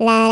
来。